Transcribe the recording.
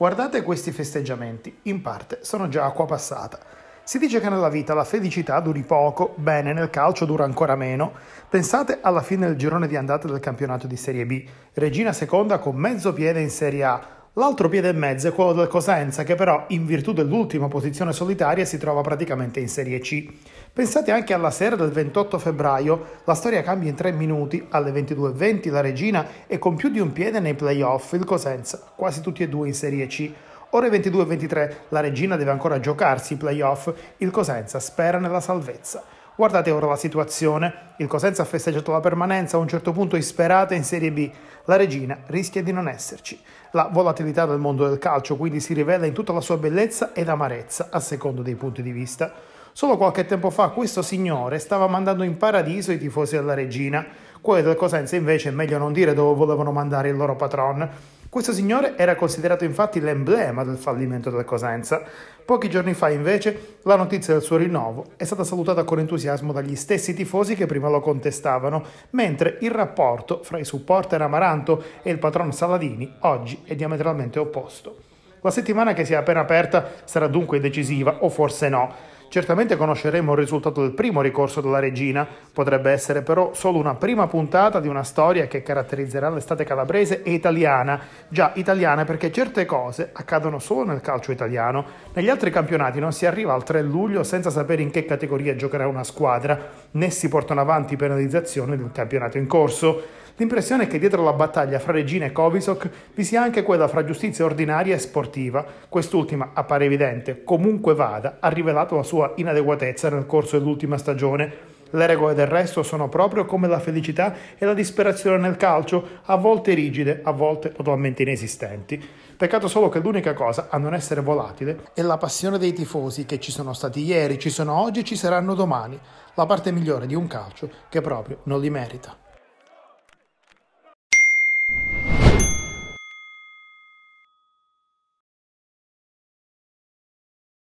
Guardate questi festeggiamenti, in parte sono già acqua passata. Si dice che nella vita la felicità duri poco, bene, nel calcio dura ancora meno. Pensate alla fine del girone di andata del campionato di Serie B, Regina seconda con mezzo piede in Serie A, L'altro piede e mezzo è quello del Cosenza, che però, in virtù dell'ultima posizione solitaria, si trova praticamente in Serie C. Pensate anche alla sera del 28 febbraio, la storia cambia in 3 minuti, alle 22.20 la Regina è con più di un piede nei playoff, il Cosenza, quasi tutti e due in Serie C. Ore 22.23, la Regina deve ancora giocarsi i playoff, il Cosenza spera nella salvezza. Guardate ora la situazione. Il Cosenza ha festeggiato la permanenza, a un certo punto isperata in Serie B. La regina rischia di non esserci. La volatilità del mondo del calcio quindi si rivela in tutta la sua bellezza ed amarezza, a secondo dei punti di vista. Solo qualche tempo fa questo signore stava mandando in paradiso i tifosi della regina. Quelli del Cosenza invece è meglio non dire dove volevano mandare il loro patron. Questo signore era considerato infatti l'emblema del fallimento del Cosenza. Pochi giorni fa invece la notizia del suo rinnovo è stata salutata con entusiasmo dagli stessi tifosi che prima lo contestavano, mentre il rapporto fra i supporter Amaranto e il patron Saladini oggi è diametralmente opposto. La settimana che si è appena aperta sarà dunque decisiva, o forse no. Certamente conosceremo il risultato del primo ricorso della regina, potrebbe essere però solo una prima puntata di una storia che caratterizzerà l'estate calabrese e italiana, già italiana perché certe cose accadono solo nel calcio italiano. Negli altri campionati non si arriva al 3 luglio senza sapere in che categoria giocherà una squadra, né si portano avanti penalizzazioni di un campionato in corso. L'impressione è che dietro la battaglia fra Regina e Kovisok vi sia anche quella fra giustizia ordinaria e sportiva. Quest'ultima appare evidente, comunque vada, ha rivelato la sua inadeguatezza nel corso dell'ultima stagione. Le regole del resto sono proprio come la felicità e la disperazione nel calcio, a volte rigide, a volte totalmente inesistenti. Peccato solo che l'unica cosa a non essere volatile è la passione dei tifosi che ci sono stati ieri, ci sono oggi e ci saranno domani, la parte migliore di un calcio che proprio non li merita.